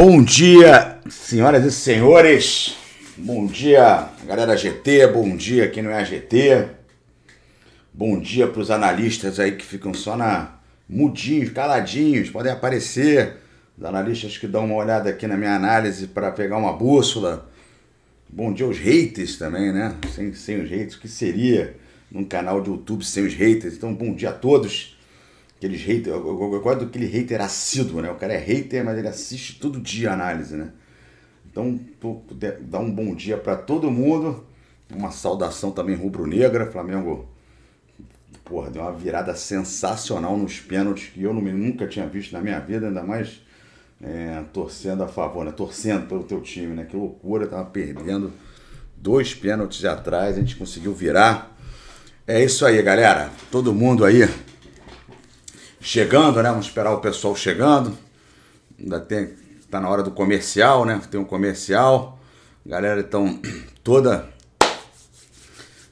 Bom dia, senhoras e senhores. Bom dia, galera GT. Bom dia, quem não é a GT. Bom dia para os analistas aí que ficam só na mudinhos, caladinhos, podem aparecer. Os analistas que dão uma olhada aqui na minha análise para pegar uma bússola. Bom dia os haters também, né? Sem, sem os haters, o que seria num canal de YouTube sem os haters? Então, bom dia a todos. Aqueles haters, eu, eu, eu gosto daquele hater assíduo, né? O cara é hater, mas ele assiste todo dia a análise, né? Então, tô, dá um bom dia para todo mundo. Uma saudação também rubro-negra, Flamengo. Porra, deu uma virada sensacional nos pênaltis que eu não, nunca tinha visto na minha vida, ainda mais é, torcendo a favor, né? Torcendo pelo teu time, né? Que loucura, tava perdendo dois pênaltis atrás, a gente conseguiu virar. É isso aí, galera. Todo mundo aí chegando, né? Vamos esperar o pessoal chegando. Ainda tem. Tá na hora do comercial, né? Tem um comercial. Galera, então, toda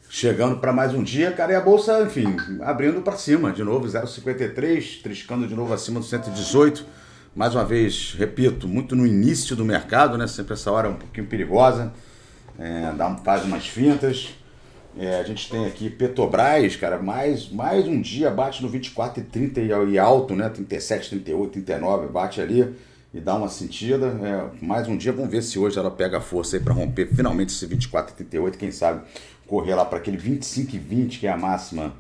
chegando para mais um dia, cara, e a bolsa, enfim, abrindo para cima de novo, 0,53, triscando de novo acima do 118. Mais uma vez, repito, muito no início do mercado, né? Sempre essa hora é um pouquinho perigosa, é, dá, faz umas fintas. É, a gente tem aqui Petrobras, cara, mais, mais um dia bate no 24 e 30 e alto, né? 37, 38, 39, bate ali e dá uma sentida. É, mais um dia, vamos ver se hoje ela pega força aí para romper finalmente esse 24 e 38, quem sabe correr lá para aquele 25 e 20 que é a máxima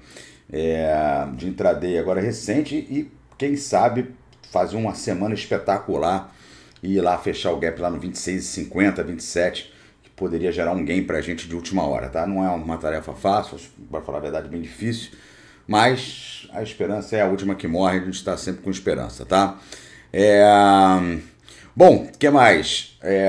é, de intraday agora recente e quem sabe fazer uma semana espetacular e ir lá fechar o gap lá no 26 e 50, 27 poderia gerar um gain para a gente de última hora, tá? Não é uma tarefa fácil, para falar a verdade, bem difícil, mas a esperança é a última que morre, a gente está sempre com esperança, tá? É... Bom, o que mais? É...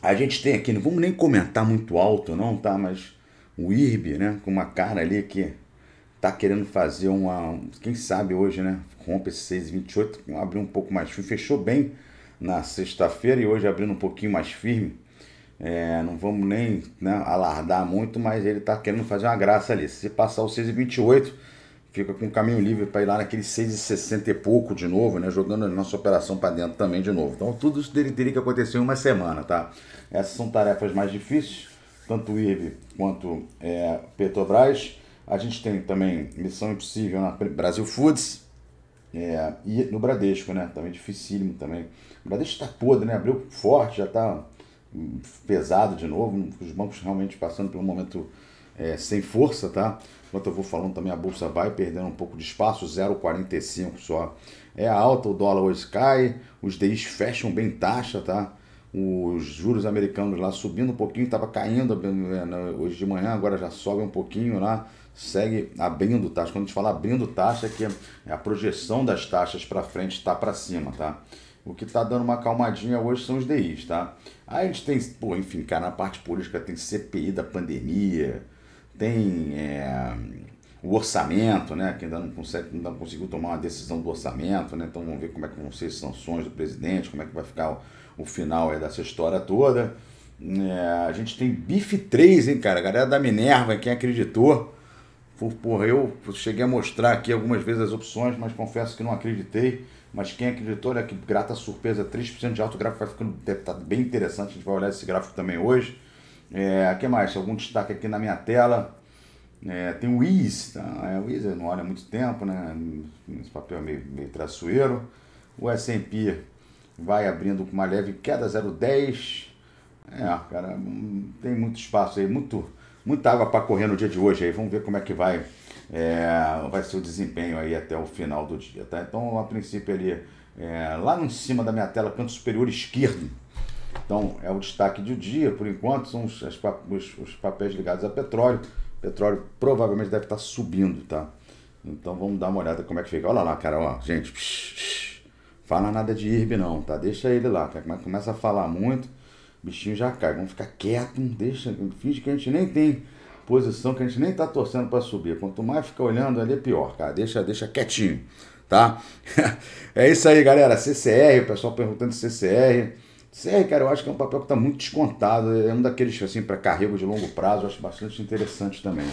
A gente tem aqui, não vamos nem comentar muito alto não, tá? Mas o IRB, né, com uma cara ali que tá querendo fazer uma, quem sabe hoje, né, rompe esse 6,28, abriu um pouco mais firme, fechou bem na sexta-feira e hoje abrindo um pouquinho mais firme, é, não vamos nem né, alardar muito, mas ele está querendo fazer uma graça ali. Se passar o 28, fica com o caminho livre para ir lá naquele 6 e e pouco de novo, né? Jogando a nossa operação para dentro também de novo. Então tudo isso dele teria que acontecer em uma semana, tá? Essas são tarefas mais difíceis, tanto o IRB quanto é, Petrobras. A gente tem também Missão Impossível na Brasil Foods, é, e no Bradesco, né? Também dificílimo também. O Bradesco está podre, né? Abriu forte, já está pesado de novo, os bancos realmente passando por um momento é, sem força, tá? Enquanto eu vou falando também, a bolsa vai perdendo um pouco de espaço, 0,45 só. É alta, o dólar hoje cai, os DIs fecham bem taxa, tá? Os juros americanos lá subindo um pouquinho, estava caindo né, hoje de manhã, agora já sobe um pouquinho lá, né? segue abrindo taxa. Quando a gente fala abrindo taxa, é que é a projeção das taxas para frente está para cima, tá? O que está dando uma acalmadinha hoje são os DIs, tá? Aí a gente tem, pô, enfim, cara, na parte política tem CPI da pandemia, tem é, o orçamento, né? Que ainda não, consegue, ainda não conseguiu tomar uma decisão do orçamento, né? Então vamos ver como é que vão ser as sanções do presidente, como é que vai ficar o, o final é, dessa história toda. É, a gente tem bife 3, hein, cara? A galera da Minerva, quem acreditou. Porra, eu cheguei a mostrar aqui algumas vezes as opções, mas confesso que não acreditei mas quem acreditou, é olha é que grata surpresa, 3% de alto, gráfico vai ficando, deve estar tá bem interessante, a gente vai olhar esse gráfico também hoje. É, que mais? Algum destaque aqui na minha tela? É, tem o IS, tá? é, o IS não olha há muito tempo, né? esse papel é meio, meio traçoeiro. O S&P vai abrindo com uma leve queda, 0,10. É, cara, hum, tem muito espaço aí, muito, muita água para correr no dia de hoje aí. Vamos ver como é que vai é, vai ser o desempenho aí até o final do dia, tá? Então, a princípio ali, é, lá em cima da minha tela, canto superior esquerdo. Então, é o destaque do dia, por enquanto, são os, as, os, os papéis ligados a petróleo. Petróleo provavelmente deve estar tá subindo, tá? Então, vamos dar uma olhada como é que fica. Olha lá, cara, ó, gente, psh, psh, fala nada de IRB não, tá? Deixa ele lá, cara, começa a falar muito, o bichinho já cai. Vamos ficar quieto, deixa, finge que a gente nem tem posição que a gente nem está torcendo para subir. Quanto mais fica olhando ali, é pior, cara. Deixa, deixa quietinho, tá? é isso aí, galera. CCR, o pessoal perguntando CCR. CCR, cara, eu acho que é um papel que está muito descontado. É um daqueles, assim, para carrego de longo prazo. Eu acho bastante interessante também,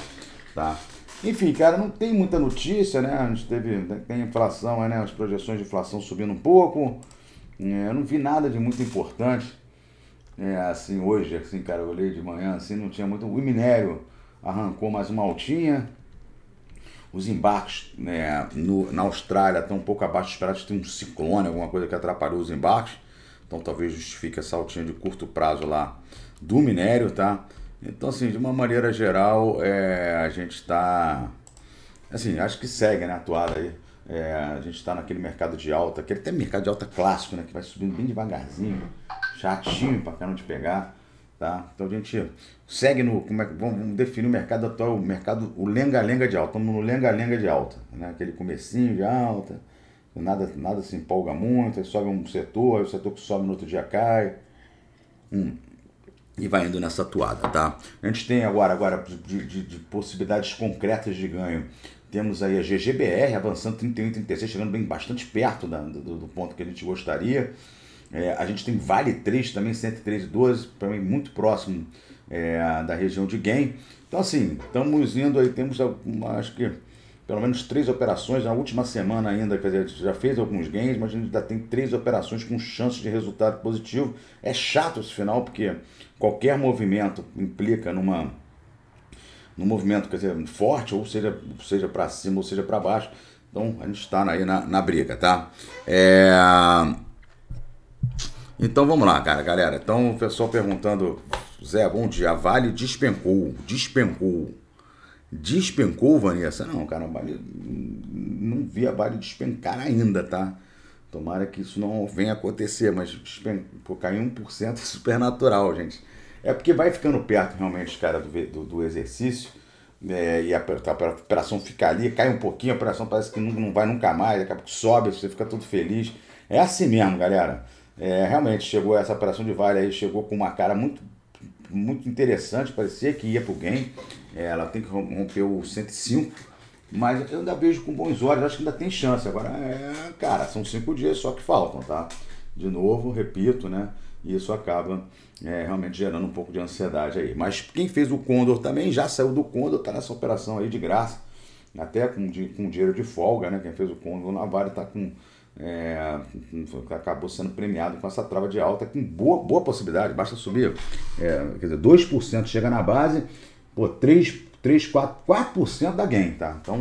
tá? Enfim, cara, não tem muita notícia, né? A gente teve, né, tem inflação, né? As projeções de inflação subindo um pouco. É, eu não vi nada de muito importante. É, assim, hoje, assim, cara, eu olhei de manhã, assim, não tinha muito. O minério arrancou mais uma altinha. Os embarques né, no, na Austrália estão um pouco abaixo do esperado, tem um ciclone, alguma coisa que atrapalhou os embarques. Então talvez justifique essa altinha de curto prazo lá do minério, tá? Então, assim, de uma maneira geral, é, a gente está. Assim, acho que segue, né? Atuada aí. É, a gente está naquele mercado de alta, aquele até mercado de alta clássico, né? Que vai subindo bem devagarzinho, chatinho para caramba de pegar. Tá? Então a gente segue no. Como é, que vamos definir o mercado atual, o mercado, o lenga-lenga de alta. Estamos no lenga-lenga de alta. Né? Aquele comecinho de alta, nada, nada se empolga muito, aí sobe um setor, aí o setor que sobe no outro dia cai. Hum. E vai indo nessa atuada, tá? A gente tem agora, agora de, de, de possibilidades concretas de ganho. Temos aí a GGBR avançando 31, 36, chegando bem bastante perto da, do, do ponto que a gente gostaria. É, a gente tem Vale 3 também, 103,12, também muito próximo é, da região de Gain. Então, assim, estamos indo aí, temos ah, uma, acho que pelo menos três operações na última semana ainda, quer dizer, já fez alguns gains, mas a gente ainda tem três operações com chance de resultado positivo. É chato esse final, porque qualquer movimento implica numa num movimento, quer dizer, forte, ou seja, seja para cima ou seja para baixo. Então a gente está aí na, na briga, tá? É. Então vamos lá, cara, galera. Então o pessoal perguntando, Zé, bom dia. Vale despencou, despencou. Despencou, Vanessa? Não, cara, Vale, não vi a Vale despencar ainda, tá? Tomara que isso não venha acontecer, mas despen... Pô, cair 1% é supernatural, gente. É porque vai ficando perto realmente, cara, do, do, do exercício. É, e a, a, a, operação fica ali, cai um pouquinho, a operação parece que não, não vai nunca mais, daqui a pouco sobe, você fica todo feliz. É assim mesmo, galera. É, realmente chegou essa operação de vale aí, chegou com uma cara muito, muito interessante, parecia que ia pro game. É, ela tem que romper o 105, mas eu ainda vejo com bons olhos, acho que ainda tem chance. Agora, é, cara, são cinco dias só que faltam, tá? De novo, repito, né? E isso acaba é, realmente gerando um pouco de ansiedade aí. Mas quem fez o Condor também já saiu do Condor, tá nessa operação aí de graça. Até com, de, com dinheiro de folga, né? Quem fez o Condor na Vale tá com é, acabou sendo premiado com essa trava de alta, com boa, boa possibilidade, basta subir, é, quer dizer, 2% chega na base, pô, 3, 3 4, 4% da gain, tá? Então,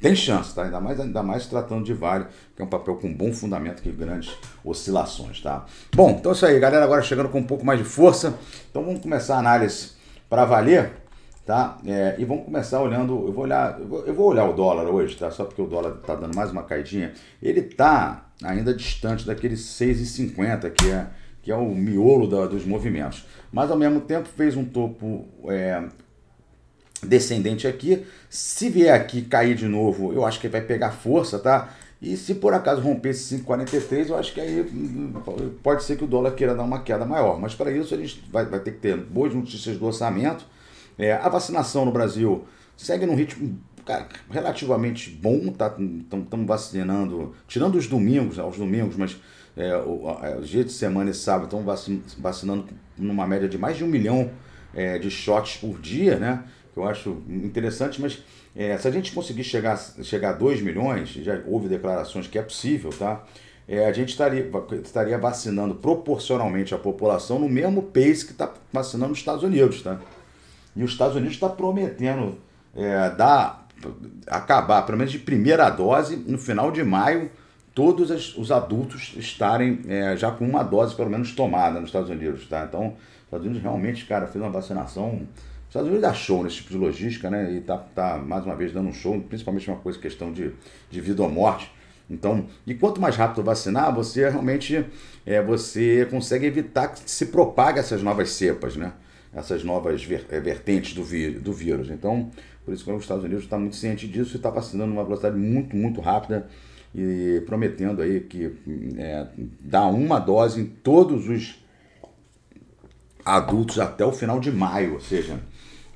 tem chance, tá? Ainda mais, ainda mais tratando de Vale, que é um papel com bom fundamento que grandes oscilações, tá? Bom, então é isso aí, galera, agora chegando com um pouco mais de força, então vamos começar a análise para valer, tá? É, e vamos começar olhando, eu vou olhar, eu vou, eu vou olhar o dólar hoje, tá? Só porque o dólar tá dando mais uma caidinha. Ele tá ainda distante daquele 6,50 que é que é o miolo da, dos movimentos. Mas ao mesmo tempo fez um topo é, descendente aqui. Se vier aqui cair de novo, eu acho que vai pegar força, tá? E se por acaso romper esse 5,43, eu acho que aí pode ser que o dólar queira dar uma queda maior. Mas para isso a gente vai, vai ter que ter boas notícias do orçamento é, a vacinação no Brasil segue num ritmo cara, relativamente bom, tá? Estamos vacinando, tirando os domingos, aos domingos, mas é, é os dias de semana e sábado estão vacinando numa média de mais de um milhão é, de shots por dia, né? Que eu acho interessante, mas é, se a gente conseguir chegar, chegar a 2 milhões, já houve declarações que é possível, tá? É, a gente estaria, estaria vacinando proporcionalmente a população no mesmo pace que está vacinando os Estados Unidos, tá? E os Estados Unidos está prometendo é, dar, acabar, pelo menos de primeira dose, no final de maio, todos os adultos estarem é, já com uma dose, pelo menos, tomada nos Estados Unidos. Tá? Então, os Estados Unidos realmente, cara, fez uma vacinação. Os Estados Unidos dá show nesse tipo de logística, né? E tá, tá mais uma vez dando um show, principalmente uma coisa, questão de, de vida ou morte. Então, e quanto mais rápido vacinar, você realmente é, você consegue evitar que se propague essas novas cepas, né? essas novas eh, vertentes do, do vírus. Então, por isso que os Estados Unidos está muito ciente disso e está vacinando numa velocidade muito, muito rápida e prometendo aí que é, hum, eh, dá uma dose em todos os adultos até o final de maio, ou seja,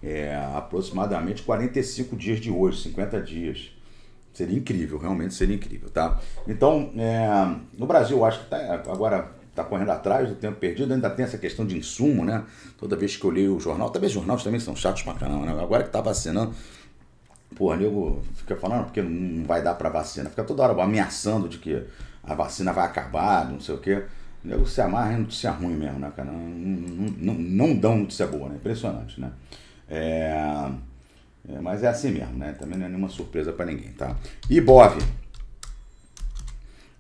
é, aproximadamente 45 dias de hoje, 50 dias. Seria incrível, realmente seria incrível, tá? Então, é, no Brasil, acho que tá, agora está correndo atrás do tempo perdido, ainda tem essa questão de insumo, né? Toda vez que eu leio o jornal, talvez os jornais também são chatos pra caramba, né? Agora que tá vacinando, porra, nego fica falando ah, porque não vai dar pra vacina, fica toda hora ameaçando de que a vacina vai acabar, não sei o quê. O nego se amarra em notícia ruim mesmo, né, cara? Não, não, não, não dão notícia boa, né? Impressionante, né? É... É, mas é assim mesmo, né? Também não é nenhuma surpresa para ninguém, tá? Ibov,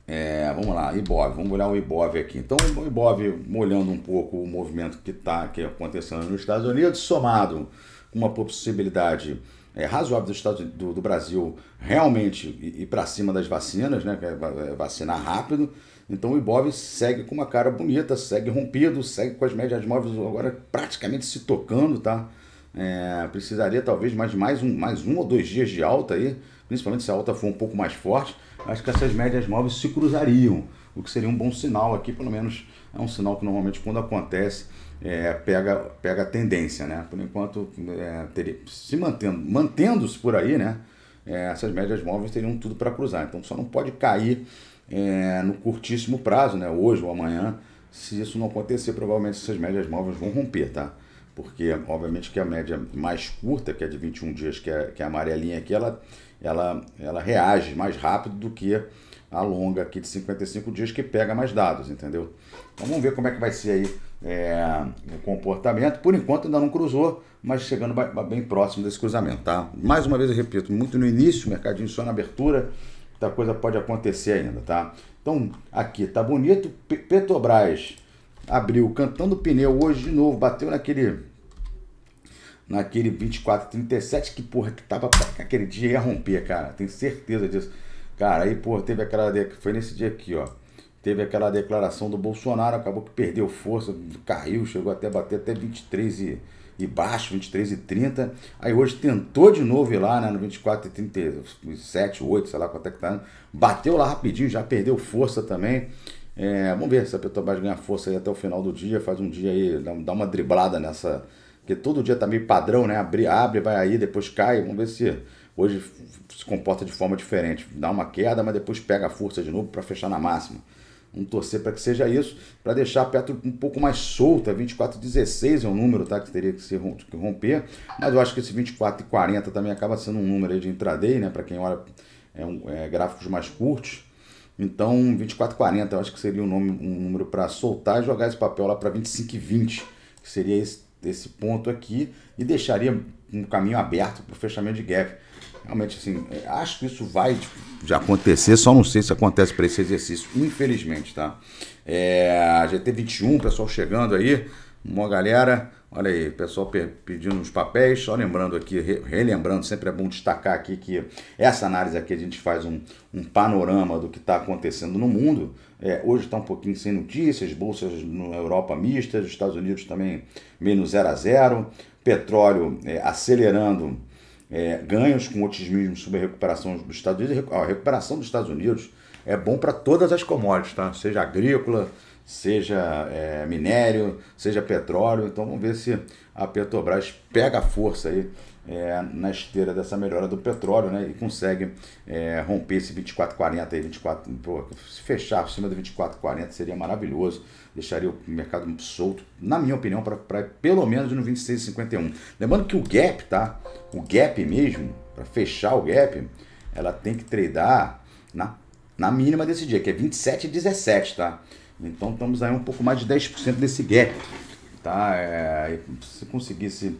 é, vamos lá, Ibov, vamos olhar o Ibov aqui. Então, o Ibov, molhando um pouco o movimento que está é acontecendo nos Estados Unidos, somado com uma possibilidade é, razoável do, estado, do, do Brasil realmente ir para cima das vacinas, né, é é, vacinar rápido. Então o Ibov segue com uma cara bonita, segue rompido, segue com as médias móveis agora praticamente se tocando, tá? É, precisaria talvez mais, mais, um, mais um ou dois dias de alta aí, principalmente se a alta for um pouco mais forte, acho que essas médias móveis se cruzariam, o que seria um bom sinal aqui, pelo menos é um sinal que normalmente quando acontece é, pega, pega a tendência, né? Por enquanto, é, teria, se mantendo, mantendo-se por aí, né? É, essas médias móveis teriam tudo para cruzar. Então só não pode cair é, no curtíssimo prazo, né? Hoje ou amanhã, se isso não acontecer, provavelmente essas médias móveis vão romper, tá? Porque, obviamente, que a média mais curta, que é de 21 dias, que é, que é a amarelinha aqui, ela ela, ela reage mais rápido do que a longa aqui de 55 dias que pega mais dados, entendeu? Então vamos ver como é que vai ser aí é, o comportamento. Por enquanto ainda não cruzou, mas chegando bem próximo desse cruzamento, tá? Mais uma vez eu repito, muito no início, mercadinho só na abertura, muita coisa pode acontecer ainda, tá? Então aqui tá bonito, Petrobras abriu cantando pneu hoje de novo, bateu naquele naquele 24-37, que porra, que tava. Aquele dia ia romper, cara. Tenho certeza disso. Cara, aí, porra, teve aquela. Foi nesse dia aqui, ó. Teve aquela declaração do Bolsonaro, acabou que perdeu força, caiu, chegou até bater até 23 e, e baixo, 23 e 30. Aí hoje tentou de novo ir lá, né, no 24 e 37, 8, sei lá quanto é que tá. Né? Bateu lá rapidinho, já perdeu força também. É, vamos ver se a Petrobras ganha força aí até o final do dia, faz um dia aí, dá uma driblada nessa, porque todo dia tá meio padrão, né? Abre, abre, vai aí, depois cai. Vamos ver se hoje se comporta de forma diferente. Dá uma queda, mas depois pega a força de novo para fechar na máxima. Vamos torcer para que seja isso, para deixar a Petro um pouco mais solta. 24,16 é um número tá, que teria que se romper, mas eu acho que esse 24,40 também acaba sendo um número de intraday, né, para quem olha é, um, é, gráficos mais curtos. Então, 24,40 eu acho que seria um, nome, um número para soltar e jogar esse papel lá para 25,20, que seria esse desse ponto aqui e deixaria um caminho aberto para o fechamento de gap. Realmente, assim, é, acho que isso vai de tipo, acontecer, só não sei se acontece para esse exercício, infelizmente, tá? É, GT21, pessoal chegando aí, uma galera, olha aí, pessoal pedindo os papéis, só lembrando aqui, relembrando, sempre é bom destacar aqui que essa análise aqui a gente faz um, um panorama do que está acontecendo no mundo, é, hoje está um pouquinho sem notícias, bolsas na Europa mistas, Estados Unidos também menos 0 a 0, petróleo é, acelerando é, ganhos com otimismo sobre a recuperação dos Estados Unidos. A recuperação dos Estados Unidos é bom para todas as commodities, tá? seja agrícola, seja é, minério, seja petróleo. Então vamos ver se a Petrobras pega força aí é, na esteira dessa melhora do petróleo né, e consegue é, romper esse 24,40 aí, 24, pô, se fechar acima cima do 24,40 seria maravilhoso, deixaria o mercado solto, na minha opinião, para pelo menos no 26,51. Lembrando que o gap, tá? O gap mesmo, para fechar o gap, ela tem que tradar na, na mínima desse dia, que é 27,17, tá? Então estamos aí um pouco mais de 10% desse gap, tá? É, se conseguisse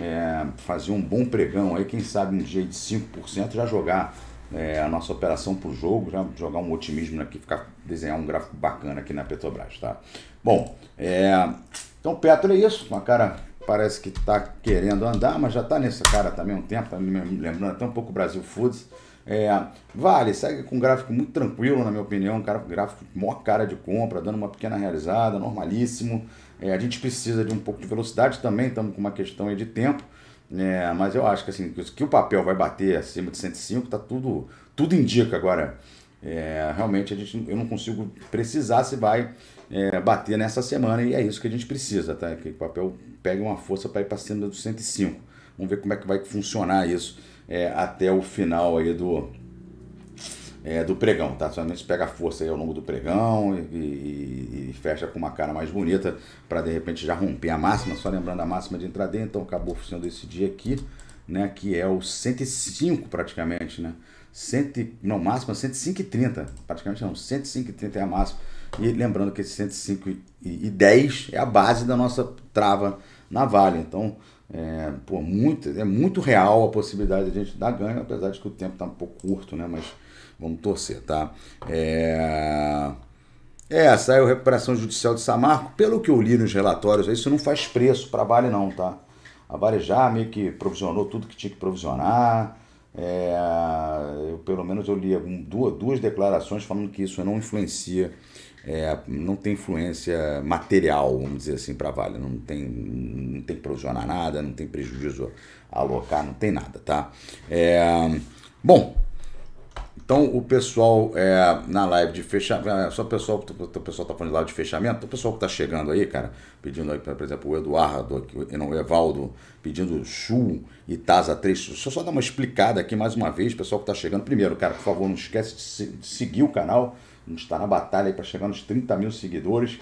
é, fazer um bom pregão aí, quem sabe um dia de 5% já jogar é, a nossa operação para o jogo, já jogar um otimismo aqui, ficar, desenhar um gráfico bacana aqui na Petrobras, tá? Bom, é, então Petro é isso, uma cara parece que está querendo andar, mas já está nesse cara também há um tempo, tá me lembrando até um pouco Brasil Foods. É, vale, segue com um gráfico muito tranquilo, na minha opinião, um cara, um gráfico maior cara de compra, dando uma pequena realizada, normalíssimo. É, a gente precisa de um pouco de velocidade também, estamos com uma questão aí de tempo. É, mas eu acho que assim, que o papel vai bater acima de 105, tá tudo, tudo indica agora. É, realmente a gente, eu não consigo precisar se vai é, bater nessa semana e é isso que a gente precisa, tá? Que o papel pegue uma força para ir para cima dos 105. Vamos ver como é que vai funcionar isso é, até o final aí do, é, do pregão, tá? Somente pega força aí ao longo do pregão e, e, e fecha com uma cara mais bonita para de repente já romper a máxima, só lembrando a máxima de entrada então acabou sendo esse dia aqui, né? Que é o 105 praticamente, né? 100, não, máxima 105,30, praticamente não, 105,30 é a máxima e lembrando que esse 105 e 10 é a base da nossa trava na Vale. Então, é, pô, muito, é muito real a possibilidade de a gente dar ganho, apesar de que o tempo está um pouco curto, né? Mas vamos torcer, tá? É... É, a recuperação judicial de Samarco. Pelo que eu li nos relatórios, isso não faz preço para a Vale não, tá? A Vale já meio que provisionou tudo que tinha que provisionar. É, eu, pelo menos eu li algum, duas, duas declarações falando que isso não influencia é, não tem influência material, vamos dizer assim, para a Vale. Não tem, não tem que provisionar nada, não tem prejuízo a alocar, não tem nada, tá? É, bom, então o pessoal é, na live de fechamento, é, só o pessoal, o pessoal tá falando de live de fechamento, o pessoal que tá chegando aí, cara, pedindo aí, por exemplo, o Eduardo, não, o Evaldo, pedindo Sul e Taza 3. só dar uma explicada aqui mais uma vez, pessoal que tá chegando. Primeiro, cara, por favor, não esquece de seguir o canal a gente está na batalha para chegar nos 30 mil seguidores.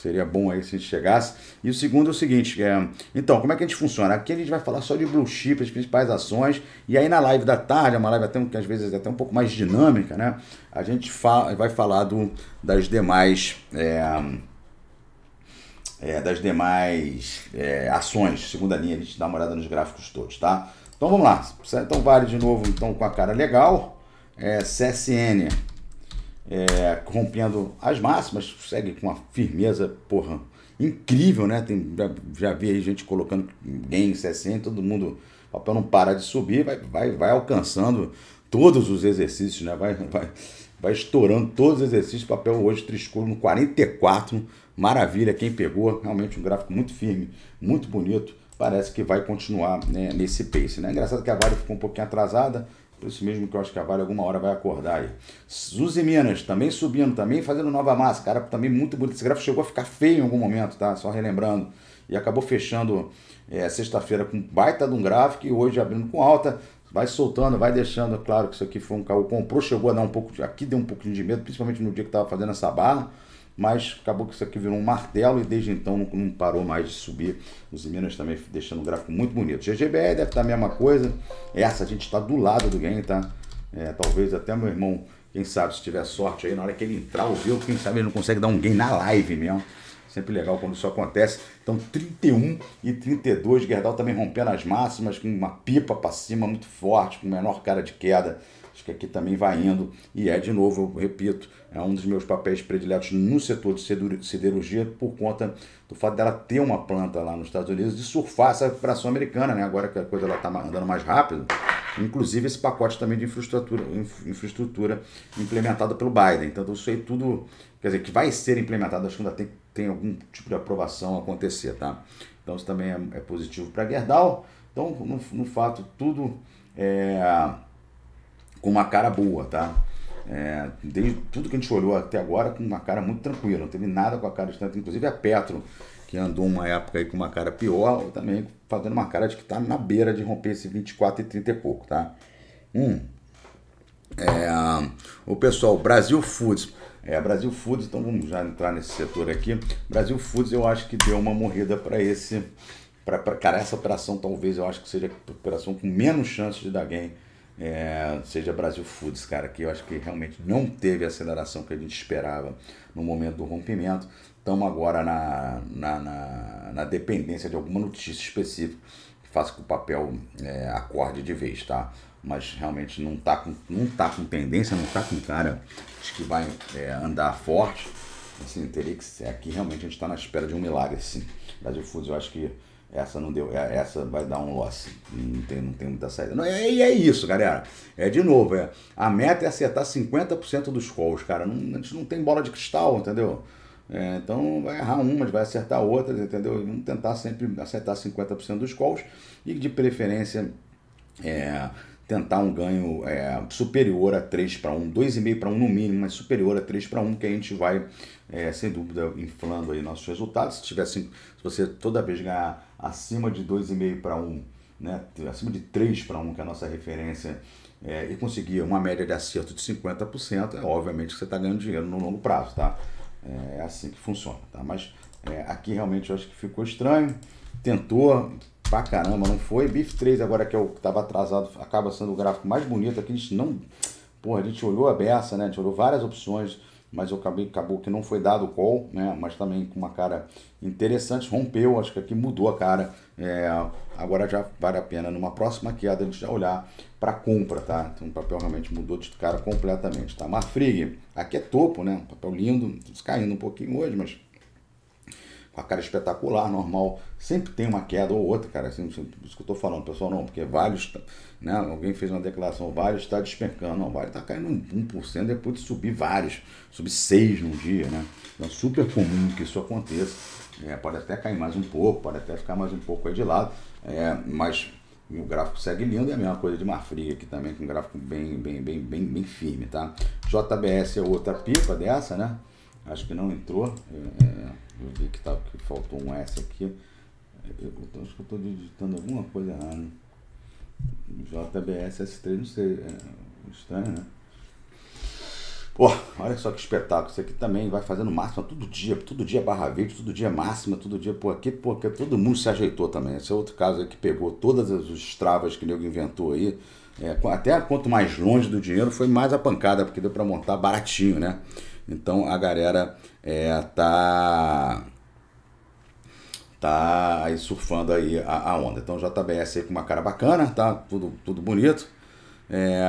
Seria bom aí se a gente chegasse. E o segundo é o seguinte: é, então, como é que a gente funciona? Aqui a gente vai falar só de blue chip, as principais ações. E aí na live da tarde, é uma live até que às vezes é até um pouco mais dinâmica, né? A gente fala vai falar do, das demais. É, é, das demais é, ações, segunda linha, a gente dá uma olhada nos gráficos todos, tá? Então vamos lá. Então vale de novo então com a cara legal. É, CSN é, rompendo as máximas, segue com uma firmeza, porra, incrível, né? Tem, já, já vi aí gente colocando gains, assim, todo mundo, o papel não para de subir, vai, vai, vai alcançando todos os exercícios, né? Vai, vai, vai estourando todos os exercícios, papel hoje triscou no 44, maravilha, quem pegou, realmente um gráfico muito firme, muito bonito, parece que vai continuar né, nesse pace, né? Engraçado que a Vale ficou um pouquinho atrasada, por isso mesmo que eu acho que a Vale alguma hora vai acordar aí. Suzy Minas também subindo, também fazendo nova massa. Cara, também muito bonito. Esse gráfico chegou a ficar feio em algum momento, tá? Só relembrando. E acabou fechando é, sexta-feira com baita de um gráfico e hoje abrindo com alta. Vai soltando, vai deixando. Claro que isso aqui foi um carro. Comprou, chegou a dar um pouco. Aqui deu um pouquinho de medo, principalmente no dia que estava fazendo essa barra mas acabou que isso aqui virou um martelo e desde então não, não parou mais de subir. Os Minas também deixando o gráfico muito bonito. GGBR deve estar a mesma coisa. Essa a gente está do lado do game, tá? É, talvez até meu irmão, quem sabe, se tiver sorte aí, na hora que ele entrar ou ver, quem sabe ele não consegue dar um game na live mesmo. Sempre legal quando isso acontece. Então 31 e 32, Gerdau também rompendo as máximas, com uma pipa para cima muito forte, com menor cara de queda. Acho que aqui também vai indo e é, de novo, eu repito, é um dos meus papéis prediletos no setor de siderurgia por conta do fato dela ter uma planta lá nos Estados Unidos de surfar essa operação americana, né? Agora que a coisa está andando mais rápido. Inclusive esse pacote também de infraestrutura, infraestrutura implementado pelo Biden. Então isso aí tudo, quer dizer, que vai ser implementado, acho que ainda tem, tem algum tipo de aprovação acontecer, tá? Então isso também é, é positivo para Gerdau. Então, no, no fato, tudo é com uma cara boa, tá? É, desde tudo que a gente olhou até agora com uma cara muito tranquila, não teve nada com a cara distante, inclusive a Petro, que andou uma época aí com uma cara pior, também fazendo uma cara de que tá na beira de romper esse 24 e 30 e pouco, tá? Hum. É, o pessoal, Brasil Foods. É, Brasil Foods, então vamos já entrar nesse setor aqui. Brasil Foods eu acho que deu uma morrida para esse. para cara, essa operação talvez eu acho que seja a operação com menos chances de dar gain é, seja Brasil Foods, cara, que eu acho que realmente não teve a aceleração que a gente esperava no momento do rompimento. Estamos agora na, na, na, na dependência de alguma notícia específica que faça que o papel é, acorde de vez, tá? Mas realmente não está com, não tá com tendência, não está com cara de que vai é, andar forte. Assim, teria que ser. Aqui realmente a gente está na espera de um milagre, sim. Brasil Foods, eu acho que essa não deu, é, essa vai dar um loss. Não tem, não tem muita saída. Não, é, e é, é isso, galera. É de novo, é, a meta é acertar 50% dos calls, cara. Não, a gente não tem bola de cristal, entendeu? É, então vai errar mas vai acertar outras, entendeu? Vamos tentar sempre acertar 50% dos calls e de preferência é, tentar um ganho é, superior a 3 para 1, 2,5 para 1 no mínimo, mas superior a 3 para 1, que a gente vai, é, sem dúvida, inflando aí nossos resultados. Se, tiver, se você toda vez ganhar acima de 2,5 para 1, né, acima de 3 para 1, que é a nossa referência, é, e conseguir uma média de acerto de 50%, é obviamente que você está ganhando dinheiro no longo prazo, tá? É, é assim que funciona, tá? Mas é, aqui realmente eu acho que ficou estranho, tentou pra caramba, não foi. BIF 3 agora que é o que estava atrasado, acaba sendo o gráfico mais bonito, aqui a gente não... Porra, a gente olhou a beça, né? A gente olhou várias opções, mas eu acabei, acabou que não foi dado o call, né? Mas também com uma cara interessante, rompeu, acho que aqui mudou a cara. É, agora já vale a pena numa próxima queda a gente já olhar para compra, tá? Então o papel realmente mudou de cara completamente, tá? Marfrig, aqui é topo, né? Um papel lindo, caindo um pouquinho hoje, mas a cara espetacular, normal. Sempre tem uma queda ou outra, cara. Assim, isso é que eu tô falando, pessoal, não, porque vários, tá, né? Alguém fez uma declaração, vários está despencando. Não, vários está caindo 1%, depois de subir vários, subir 6 num dia, né? Então, é super comum que isso aconteça. É, pode até cair mais um pouco, pode até ficar mais um pouco aí de lado, é, mas o gráfico segue lindo, é a mesma coisa de Marfrig aqui também, com um gráfico bem, bem, bem, bem, bem firme, tá? JBS é outra pipa dessa, né? Acho que não entrou. É, é eu vi que, tava, tá, que faltou um S aqui. Eu, eu acho que eu estou digitando alguma coisa errada. S 3 não sei. É, é estranho, né? Pô, olha só que espetáculo. Isso aqui também vai fazendo máxima todo dia, todo dia barra vídeo todo dia máxima, todo dia. Pô, aqui, pô, aqui todo mundo se ajeitou também. Esse é outro caso aí que pegou todas as travas que o nego inventou aí. É, até quanto mais longe do dinheiro, foi mais a pancada, porque deu para montar baratinho, né? Então a galera é, tá tá aí surfando aí a, a onda. Então JBS tá aí com uma cara bacana, tá tudo, tudo bonito. É,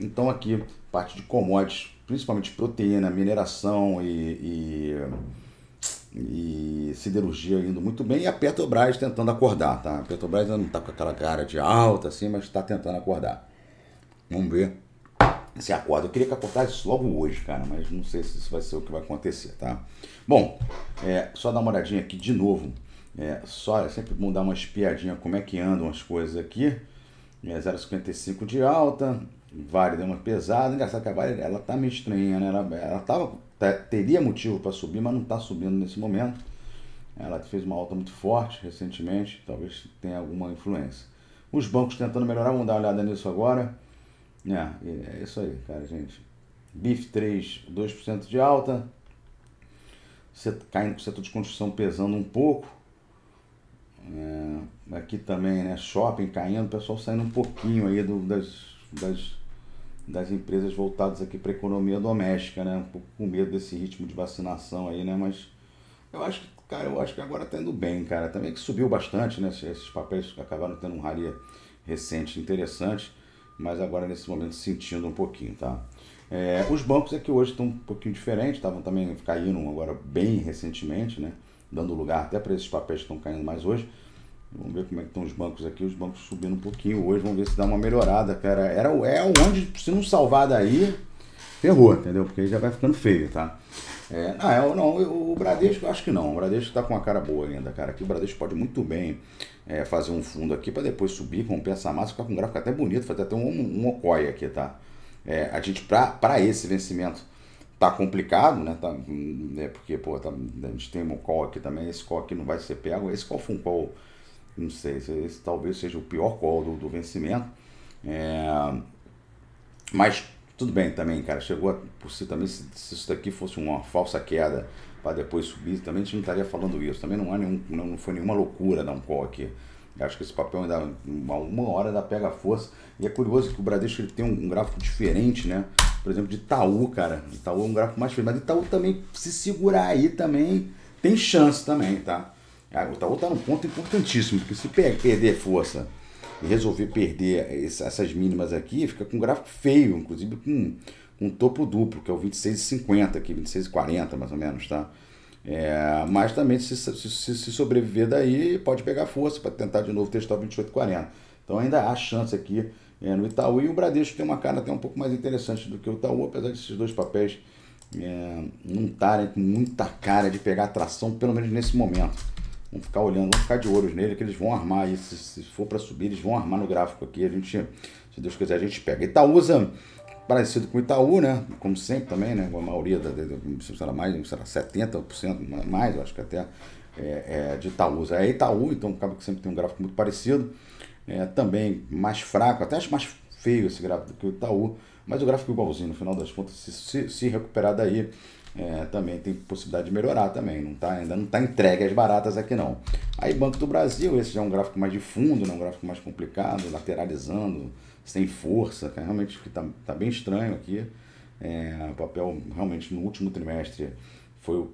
então aqui parte de commodities, principalmente proteína, mineração e, e, e, siderurgia indo muito bem e a Petrobras tentando acordar, tá? A Petrobras não tá com aquela cara de alta assim, mas está tentando acordar. Vamos ver esse assim, acordo. Eu queria que acordasse isso logo hoje, cara, mas não sei se isso vai ser o que vai acontecer, tá? Bom, é, só dar uma olhadinha aqui de novo. É, só é sempre bom dar uma espiadinha como é que andam as coisas aqui. É 0,55 de alta, Vale deu uma pesada. Engraçado que a Vale ela tá meio estranha, né? Ela, ela tava, teria motivo para subir, mas não está subindo nesse momento. Ela fez uma alta muito forte recentemente, talvez tenha alguma influência. Os bancos tentando melhorar, vamos dar uma olhada nisso agora. É, é, é isso aí, cara, gente. BIF 3, 2% de alta. Caindo o setor de construção pesando um pouco. É, aqui também, né? Shopping caindo, o pessoal saindo um pouquinho aí do, das, das, das empresas voltadas aqui para a economia doméstica, né? Um pouco com medo desse ritmo de vacinação aí, né? Mas eu acho que, cara, eu acho que agora tá indo bem, cara. Também que subiu bastante, né? Esses papéis acabaram tendo um rally recente interessante mas agora nesse momento sentindo um pouquinho, tá? É, os bancos aqui é hoje estão um pouquinho diferentes, estavam também caindo agora bem recentemente, né? Dando lugar até para esses papéis que estão caindo mais hoje. Vamos ver como é que estão os bancos aqui. Os bancos subindo um pouquinho hoje. Vamos ver se dá uma melhorada, cara. Era, é onde, se não salvar daí, ferrou, entendeu? Porque aí já vai ficando feio, tá? É, ah, não eu, não, o Bradesco, acho que não. O Bradesco está com uma cara boa ainda, cara. Aqui o Bradesco pode muito bem é, fazer um fundo aqui para depois subir, compensar peça massa, ficar com um gráfico até bonito, fazer até um, um OCOI aqui, tá? É, a gente, para esse vencimento, tá complicado, né? Tá, é porque, pô, tá, a gente tem um call aqui também. Esse call aqui não vai ser pego. Esse call foi um call, não sei, esse, esse talvez seja o pior call do, do vencimento. É, mas tudo bem também, cara. Chegou a, por si também, se, se isso daqui fosse uma falsa queda para depois subir, também a gente não estaria falando isso. Também não, há nenhum, não, não foi nenhuma loucura dar um call aqui. Acho que esse papel ainda uma, uma hora da pega força. E é curioso que o Bradesco ele tem um, um gráfico diferente, né? Por exemplo, de Itaú, cara. Itaú é um gráfico mais firme. Mas Itaú também, se segurar aí também, tem chance também, tá? Ah, o Itaú tá num ponto importantíssimo, porque se perder força resolver perder essas mínimas aqui, fica com um gráfico feio, inclusive com um topo duplo, que é o 26,50 aqui, 26,40 mais ou menos, tá? É, mas também se, se, se, sobreviver daí, pode pegar força para tentar de novo testar o 28,40. Então ainda há chance aqui é, no Itaú. E o Bradesco tem uma cara até um pouco mais interessante do que o Itaú, apesar desses dois papéis é, não estarem com muita cara de pegar atração, pelo menos nesse momento. Vamos ficar olhando, vamos ficar de olhos nele, que eles vão armar isso. Se for para subir, eles vão armar no gráfico aqui. A gente, se Deus quiser, a gente pega. Itaúsa, parecido com Itaú, né? Como sempre também, né? A maioria, da, da, será mais, será 70%, mais, acho que até, é, é de Itaúsa. É Itaú, então acaba que sempre tem um gráfico muito parecido. É, também mais fraco, até acho mais feio esse gráfico do que o Itaú, mas o gráfico é igualzinho, no final das contas, se, se, se recuperar daí, é, também tem possibilidade de melhorar também. Não tá, ainda não está entregue as baratas aqui não. Aí Banco do Brasil, esse já é um gráfico mais de fundo, né? um gráfico mais complicado, lateralizando, sem força. É tá, realmente está tá bem estranho aqui. É, o papel realmente no último trimestre foi o,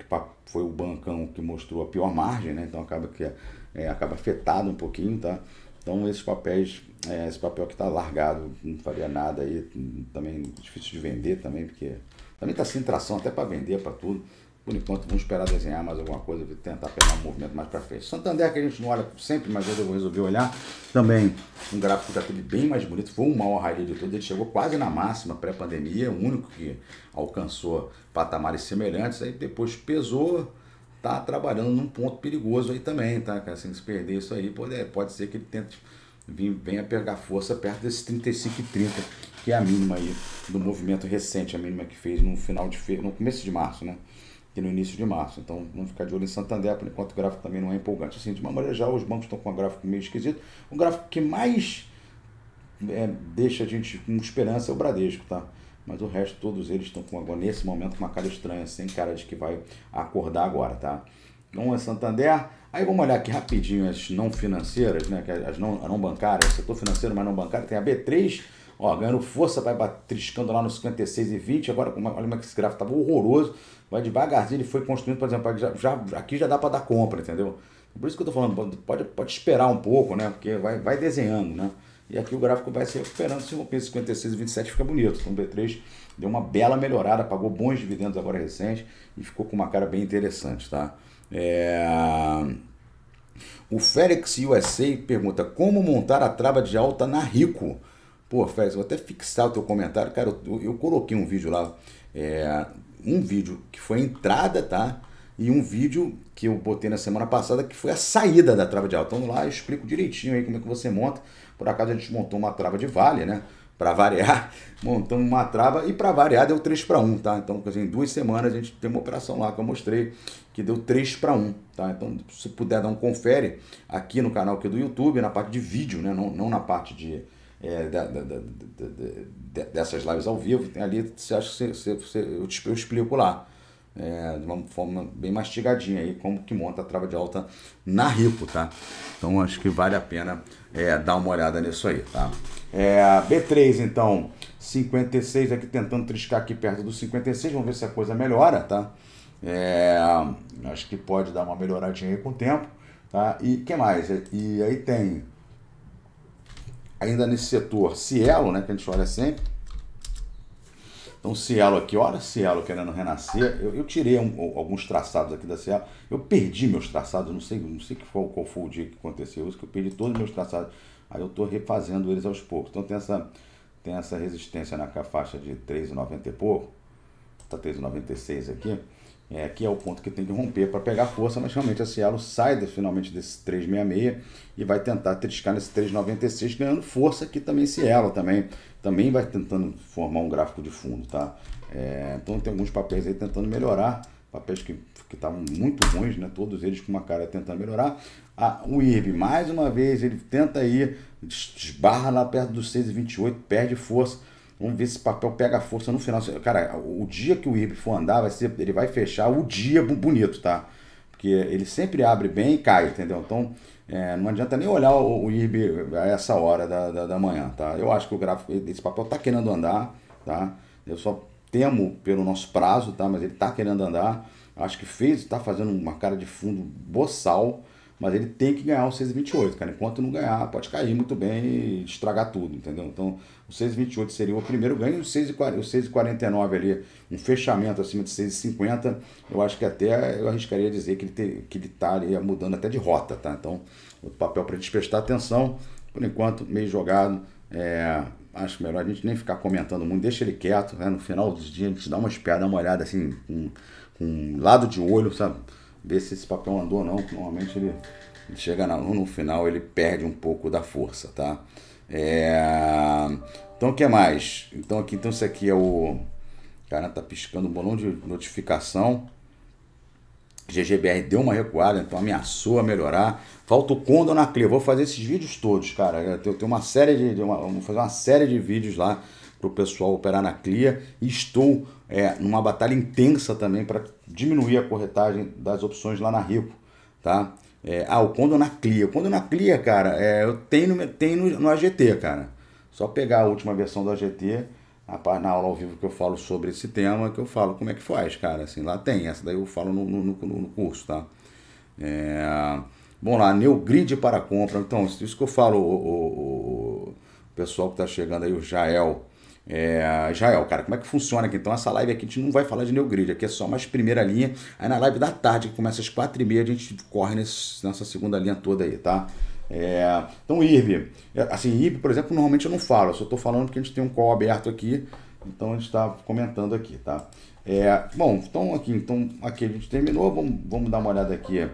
foi o bancão que mostrou a pior margem, né? então acaba que é, acaba afetado um pouquinho, tá? Então esses papéis, é, esse papel que está largado, não faria nada aí, também difícil de vender também, porque também está sem assim, tração até para vender, para tudo. Por enquanto, vamos esperar desenhar mais alguma coisa, tentar pegar um movimento mais para frente. Santander, é que a gente não olha sempre, mas hoje eu vou resolver olhar. Também um gráfico teve bem mais bonito. Foi um maior raio de tudo. Ele chegou quase na máxima pré-pandemia, o único que alcançou patamares semelhantes. Aí depois pesou, tá trabalhando num ponto perigoso aí também, tá? Sem assim se perder isso aí, pode, é, pode ser que ele tente venha pegar força perto desses 35 e 30, que é a mínima aí do movimento recente, a mínima que fez no final de fe... no começo de março, né? E no início de março. Então, vamos ficar de olho em Santander, por enquanto o gráfico também não é empolgante. Assim, de uma maneira já os bancos estão com um gráfico meio esquisito. O gráfico que mais é, deixa a gente com esperança é o Bradesco, tá? Mas o resto, todos eles estão com agora, nesse momento, com uma cara estranha, sem cara de que vai acordar agora, tá? Então é Santander. Aí vamos olhar aqui rapidinho as não financeiras, né? É as não, não bancárias, setor financeiro, mas não bancário, tem a B3, ó, ganhando força, vai triscando lá no 56 e 20. Agora, olha como é que esse gráfico estava horroroso. Vai devagarzinho, ele foi construindo, por exemplo, já, já, aqui já dá para dar compra, entendeu? Por isso que eu tô falando, pode, pode esperar um pouco, né? Porque vai, vai desenhando, né? E aqui o gráfico vai se recuperando. Se romper 56 e 27 fica bonito. Então o B3 deu uma bela melhorada, pagou bons dividendos agora recente e ficou com uma cara bem interessante, tá? É... O Félix USA pergunta como montar a trava de alta na Rico. Pô, Félix, vou até fixar o teu comentário. Cara, eu, eu coloquei um vídeo lá, é, um vídeo que foi a entrada, tá? E um vídeo que eu botei na semana passada que foi a saída da trava de alta. Então lá eu explico direitinho aí como é que você monta. Por acaso a gente montou uma trava de vale, né? para variar, montamos uma trava e para variar deu 3 para 1, tá? Então, em duas semanas a gente tem uma operação lá que eu mostrei que deu 3 para 1, tá? Então, se puder dar um confere aqui no canal aqui do YouTube, na parte de vídeo, né? Não, não na parte de, é, da, da, da, dessas lives ao vivo, tem ali, você acha que você, você, você, eu, te, eu explico lá é, de uma forma bem mastigadinha aí, como que monta a trava de alta na Ripo, tá? Então acho que vale a pena é, dar uma olhada nisso aí, tá? É, B3, então, 56 aqui, tentando triscar aqui perto dos 56, vamos ver se a coisa melhora, tá? É, acho que pode dar uma melhoradinha aí com o tempo, tá? E que mais? É, e aí tem, ainda nesse setor, Cielo, né, que a gente olha sempre, então, Cielo aqui, olha Cielo querendo renascer. Eu, eu tirei um, alguns traçados aqui da Cielo. Eu perdi meus traçados, não sei, não sei qual, qual foi o dia que aconteceu isso, que eu perdi todos meus traçados. Aí eu estou refazendo eles aos poucos. Então tem essa, tem essa resistência na faixa de 3,90 e pouco. Está 3,96 aqui. É, aqui é o ponto que tem que romper para pegar força, mas realmente a Cielo sai de, finalmente desse 366 e vai tentar triscar nesse 396, ganhando força aqui também Cielo também também vai tentando formar um gráfico de fundo, tá? É, então tem alguns papéis aí tentando melhorar, papéis que estavam muito ruins, né? Todos eles com uma cara tentando melhorar. Ah, o IRB, mais uma vez, ele tenta aí, esbarra lá perto dos 6,28, perde força. Vamos ver se esse papel pega força no final. Cara, o dia que o IRB for andar, vai ser, ele vai fechar o dia bonito, tá? porque ele sempre abre bem e cai, entendeu? Então é, não adianta nem olhar o, o IRB a essa hora da, da, da, manhã, tá? Eu acho que o gráfico, desse papel tá querendo andar, tá? Eu só temo pelo nosso prazo, tá? Mas ele tá querendo andar. Acho que fez, tá fazendo uma cara de fundo boçal, mas ele tem que ganhar o 6,28, cara. Enquanto não ganhar, pode cair muito bem e estragar tudo, entendeu? Então, o 6,28 seria o primeiro ganho, o 6,49 ali, um fechamento acima de 6,50, eu acho que até eu arriscaria dizer que ele, te, que ele tá ali mudando até de rota, tá? Então, outro papel para gente prestar atenção, por enquanto, meio jogado, é, acho melhor a gente nem ficar comentando muito, deixa ele quieto, né? No final dos dias a gente dá uma espiada, uma olhada assim, com, com um lado de olho, sabe? ver se esse papel andou ou não. Normalmente ele, ele chega na, no final, ele perde um pouco da força, tá? É... Então o que mais? Então aqui, então isso aqui é o... Cara, tá piscando um bolão de notificação. GGBR deu uma recuada, então ameaçou a melhorar. Falta o Condor na Clear. Vou fazer esses vídeos todos, cara. Eu tenho uma série de. Uma, vou fazer uma série de vídeos lá pro pessoal operar na Clia. estou é, numa batalha intensa também para diminuir a corretagem das opções lá na Rico, tá? É, ah, o Clia. O Clia, cara, é, eu tenho, no, tenho no, no AGT, cara. Só pegar a última versão do AGT, a, na aula ao vivo que eu falo sobre esse tema, que eu falo como é que faz, cara. Assim, lá tem, essa daí eu falo no, no, no curso, tá? É, bom lá, Grid para compra. Então, isso que eu falo, o, o, o pessoal que está chegando aí, o Jael é, o cara, como é que funciona aqui? Então, essa live aqui a gente não vai falar de New Grid, aqui é só mais primeira linha. Aí na live da tarde, que começa às quatro e meia, a gente corre nesse, nessa segunda linha toda aí, tá? É, então, IRB, é, assim, IRB, por exemplo, normalmente eu não falo, eu só estou falando porque a gente tem um call aberto aqui, então a gente está comentando aqui, tá? É, bom, então aqui, então aqui a gente terminou, vamos, vamos dar uma olhada aqui.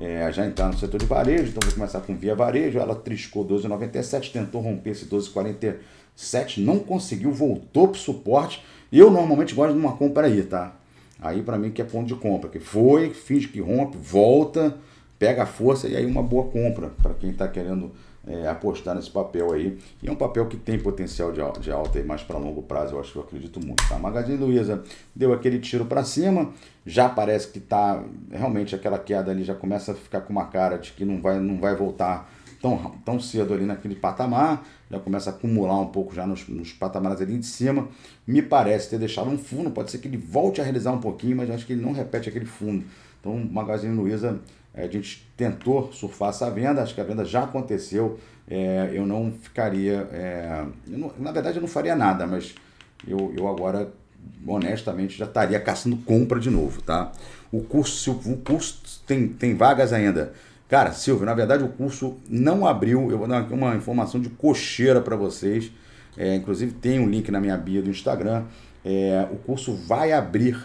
É, já entrar no setor de varejo, então vou começar com Via Varejo, ela triscou 12,97, tentou romper esse 12,40 7 não conseguiu, voltou pro suporte. Eu normalmente gosto de uma compra aí, tá? Aí para mim que é ponto de compra, que foi, finge que rompe, volta, pega a força e aí uma boa compra para quem está querendo é, apostar nesse papel aí. E é um papel que tem potencial de, de alta e mais para longo prazo, eu acho que eu acredito muito. Tá? Magazine Luiza deu aquele tiro para cima, já parece que tá realmente aquela queda ali já começa a ficar com uma cara de que não vai, não vai voltar tão, tão cedo ali naquele patamar, já começa a acumular um pouco já nos, nos patamares ali de cima. Me parece ter deixado um fundo, pode ser que ele volte a realizar um pouquinho, mas acho que ele não repete aquele fundo. Então, Magazine Luiza, é, a gente tentou surfar essa venda, acho que a venda já aconteceu. É, eu não ficaria. É, eu não, na verdade, eu não faria nada, mas eu, eu agora, honestamente, já estaria caçando compra de novo, tá? O curso, o curso tem, tem vagas ainda. Cara, Silvio, na verdade o curso não abriu. Eu vou dar uma informação de cocheira para vocês. É, inclusive tem um link na minha bio do Instagram. É, o curso vai abrir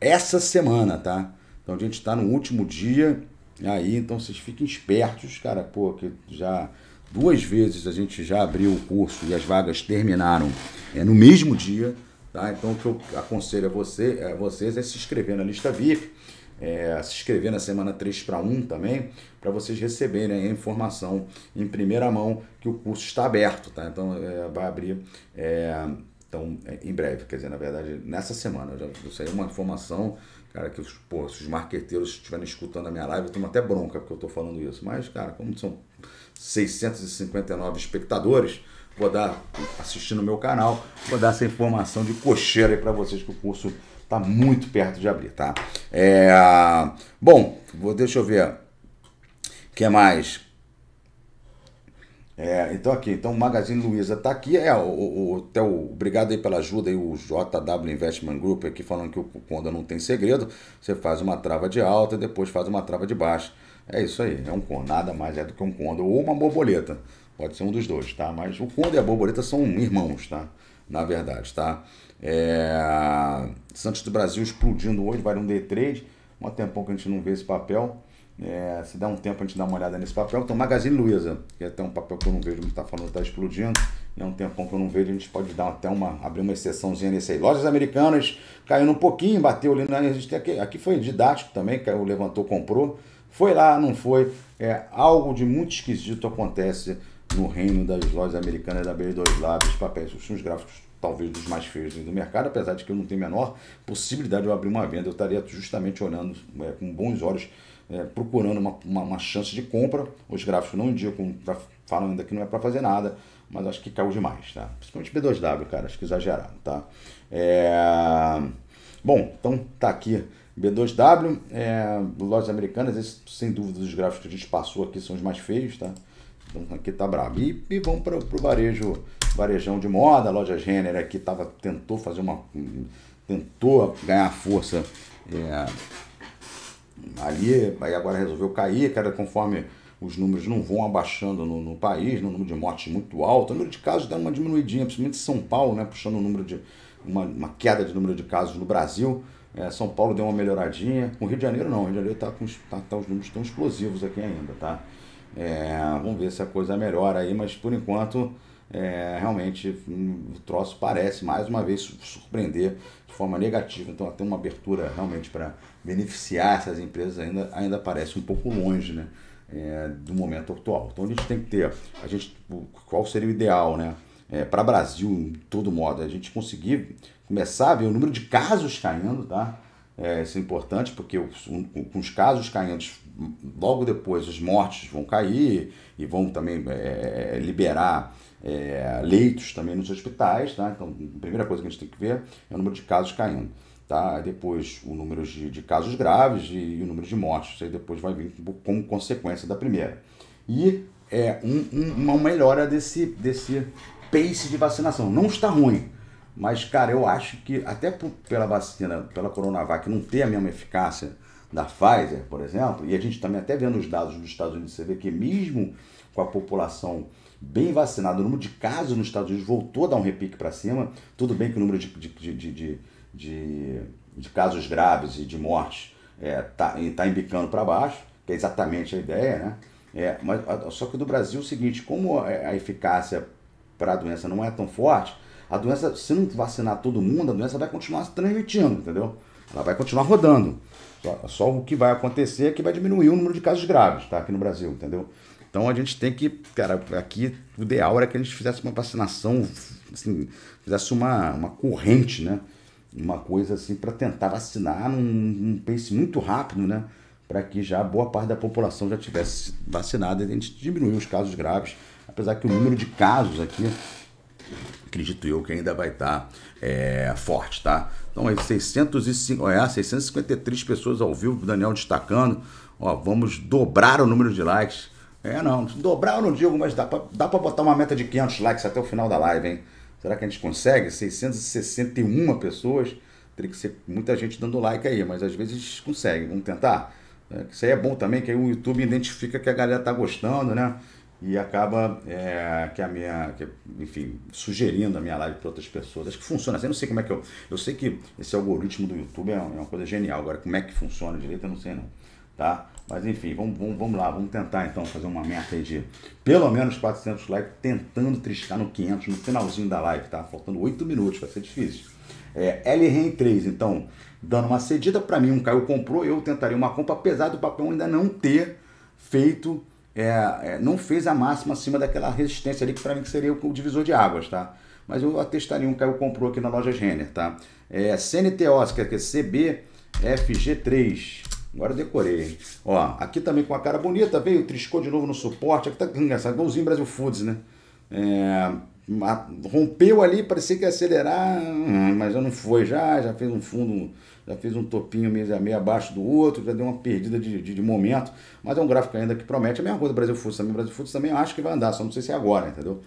essa semana, tá? Então a gente está no último dia aí, então vocês fiquem espertos, cara, pô, que já duas vezes a gente já abriu o curso e as vagas terminaram é, no mesmo dia, tá? Então o que eu aconselho a, você, a vocês é se inscrever na lista VIP é, se inscrever na semana 3 para 1 também, para vocês receberem a informação em primeira mão que o curso está aberto, tá? Então é, vai abrir é, então, é, em breve, quer dizer, na verdade, nessa semana. Eu já, saiu uma informação, cara, que os, pô, se os marqueteiros estiverem escutando a minha live, eu tomo até bronca porque eu estou falando isso. Mas, cara, como são 659 espectadores, vou dar, assistindo o meu canal, vou dar essa informação de cocheira aí para vocês que o curso está muito perto de abrir, tá? É, bom, vou, deixa eu ver. O que mais? É, então aqui, então o Magazine Luiza está aqui, é, o, o, até o, obrigado aí pela ajuda aí, o JW Investment Group aqui falando que o Conda não tem segredo, você faz uma trava de alta e depois faz uma trava de baixa, é isso aí, é um Conda, nada mais é do que um Condo ou uma borboleta, pode ser um dos dois, tá, mas o Condo e a borboleta são irmãos, tá, na verdade, tá, é... Santos do Brasil explodindo hoje, vale um D3. Um tempão que a gente não vê esse papel. É... se dá um tempo a gente dá uma olhada nesse papel. Então, Magazine Luiza, que é até um papel que eu não vejo, a gente está falando, está explodindo. É um tempão que eu não vejo, a gente pode dar até uma, abrir uma exceçãozinha nesse aí. Lojas americanas caiu um pouquinho, bateu ali na Aqui, aqui foi didático também, caiu, levantou, comprou. Foi lá, não foi. É, algo de muito esquisito acontece no reino das lojas americanas da B2 Labs, papéis, os gráficos talvez dos mais feios do mercado, apesar de que eu não tenho a menor possibilidade de eu abrir uma venda, eu estaria justamente olhando é, com bons olhos, é, procurando uma, uma, uma, chance de compra. Os gráficos não indicam, tá falando ainda que não é para fazer nada, mas acho que caiu demais, tá? Principalmente B2W, cara, acho que exageraram, tá? É... Bom, então tá aqui B2W, é... lojas americanas, esse, sem dúvida dos gráficos que a gente passou aqui são os mais feios, tá? aqui tá brabo. E, e vamos para o varejo, varejão de moda, a loja Gênero aqui tava, tentou fazer uma. tentou ganhar força é, ali, aí agora resolveu cair, cara, conforme os números não vão abaixando no, no país, no número de mortes muito alto, o número de casos dá uma diminuidinha, principalmente São Paulo, né, puxando o número de uma, uma queda de número de casos no Brasil. É, São Paulo deu uma melhoradinha. O Rio de Janeiro não, o Rio de Janeiro tá com tá, tá, os números tão explosivos aqui ainda, tá? É, vamos ver se a coisa melhora aí, mas por enquanto é, realmente hum, o troço parece mais uma vez surpreender de forma negativa. Então até uma abertura realmente para beneficiar essas empresas ainda, ainda parece um pouco longe, né? É, do momento atual. Então a gente tem que ter, a gente, qual seria o ideal, né? É, para Brasil, em todo modo, a gente conseguir começar a ver o número de casos caindo, tá? É, isso é importante, porque os, com os casos caindo, logo depois os mortes vão cair e vão também é, é, liberar é, leitos também nos hospitais, tá? Então, a primeira coisa que a gente tem que ver é o número de casos caindo, tá? Depois o número de, de casos graves e, e, o número de mortes, isso aí depois vai vir como consequência da primeira. E é um, um, uma melhora desse, desse pace de vacinação. Não está ruim, mas, cara, eu acho que até por, pela vacina, pela Coronavac, não ter a mesma eficácia da Pfizer, por exemplo, e a gente também até vendo os dados dos Estados Unidos, você vê que mesmo com a população bem vacinada, o número de casos nos Estados Unidos voltou a dar um repique para cima, tudo bem que o número de, de, de, de, de casos graves e de mortes está é, tá, tá embicando para baixo, que é exatamente a ideia, né? É, mas, só que do Brasil é o seguinte, como a eficácia para a doença não é tão forte, a doença, se não vacinar todo mundo, a doença vai continuar se transmitindo, entendeu? Ela vai continuar rodando. Só, só, o que vai acontecer é que vai diminuir o número de casos graves, tá? Aqui no Brasil, entendeu? Então a gente tem que, cara, aqui o ideal era que a gente fizesse uma vacinação, assim, fizesse uma, uma corrente, né? Uma coisa assim para tentar vacinar num, num pace muito rápido, né? Para que já boa parte da população já tivesse vacinada e a gente diminuir os casos graves, apesar que o número de casos aqui acredito eu que ainda vai estar tá, é, forte, tá? Então, aí, 605, é, 653 pessoas ao vivo, o Daniel destacando. Ó, vamos dobrar o número de likes. É, não, dobrar eu não digo, mas dá pra, dá pra botar uma meta de 500 likes até o final da live, hein? Será que a gente consegue? 661 pessoas. Teria que ser muita gente dando like aí, mas às vezes consegue. Vamos tentar? É, isso aí é bom também, que aí o YouTube identifica que a galera tá gostando, né? e acaba é, que a minha, que, enfim, sugerindo a minha live para outras pessoas. Acho que funciona assim, eu não sei como é que eu. Eu sei que esse algoritmo do YouTube é, é uma coisa genial. Agora, como é que funciona direito, eu não sei não. Tá? Mas enfim, vamos, vamos, vamos lá, vamos tentar então fazer uma meta aí de pelo menos 400 likes, tentando triscar no 500, no finalzinho da live, tá? Faltando 8 minutos, vai ser difícil. É, LREN 3, então, dando uma cedida, para mim um caiu comprou, eu tentaria uma compra, apesar do papel ainda não ter feito é, é, não fez a máxima acima daquela resistência ali que para mim que seria o divisor de águas, tá? Mas eu atestaria um que eu comprou aqui na loja Renner, tá? É, CNTO, que é CBFG3. Agora eu decorei. Ó, aqui também com a cara bonita, veio, triscou de novo no suporte. Aqui tá engraçado, golzinho Brasil Foods, né? É, rompeu ali, parecia que ia acelerar, mas já não foi já, já fez um fundo já fez um topinho meio, meio abaixo do outro, já deu uma perdida de, de, de, momento, mas é um gráfico ainda que promete. A mesma coisa do Brasil Foods também, o Brasil Foods também acho que vai andar, só não sei se é agora, entendeu?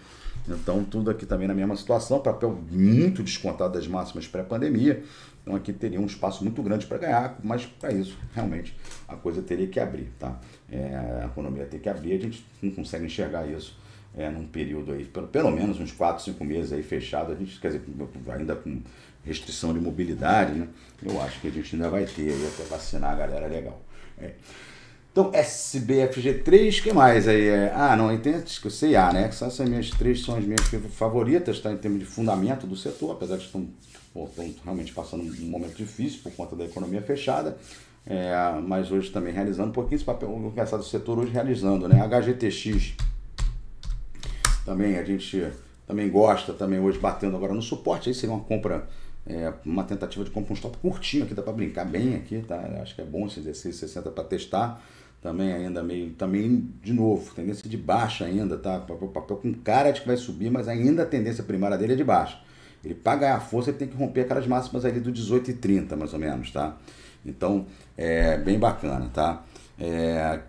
Então, tudo aqui também na mesma situação, papel muito descontado das máximas pré-pandemia. Então, aqui teria um espaço muito grande para ganhar, mas para isso, realmente, a coisa teria que abrir, tá? É, a economia tem que abrir, a gente não consegue enxergar isso é, num período aí, pelo, pelo menos uns 4, 5 meses aí fechado, a gente, quer dizer, ainda com restrição de mobilidade, né? Eu acho que a gente ainda vai ter aí até vacinar a galera legal. É. Então, SBFG3, que mais aí? É, ah, não, tem que eu sei ah né? Que essas minhas três são as minhas favoritas, tá? Em termos de fundamento do setor, apesar de estão, estão realmente passando um momento difícil por conta da economia fechada. É, mas hoje também realizando, um pouquinho esse papel o do setor hoje realizando, né? HGTX também a gente também gosta, também hoje batendo agora no suporte, aí seria uma compra é, uma tentativa de compra um stop curtinho aqui, dá para brincar bem aqui, tá? acho que é bom esse exercício 60 para testar. Também ainda meio, também de novo, tendência de baixa ainda, tá? Papel, papel com cara de que vai subir, mas ainda a tendência primária dele é de baixa. Ele paga a força, ele tem que romper aquelas máximas ali do 1830 mais ou menos, tá? Então, é bem bacana, tá? É,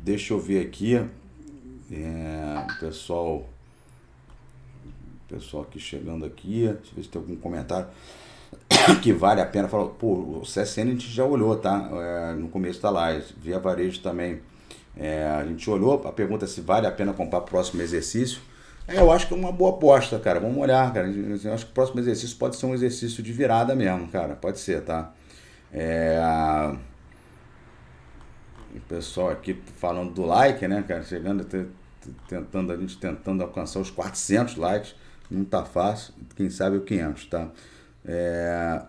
deixa eu ver aqui, é, pessoal, pessoal aqui chegando aqui, deixa eu ver se tem algum comentário. que vale a pena, falou, pô, o CSN a gente já olhou, tá? É, no começo da tá live, via varejo também. É, a gente olhou, a pergunta é se vale a pena comprar o próximo exercício. É, eu acho que é uma boa aposta, cara. Vamos olhar, cara. Eu acho que o próximo exercício pode ser um exercício de virada mesmo, cara. Pode ser, tá? É... O pessoal aqui falando do like, né, cara? Chegando, tentando, a gente tentando alcançar os 400 likes. Não tá fácil. Quem sabe o 500, tá? É...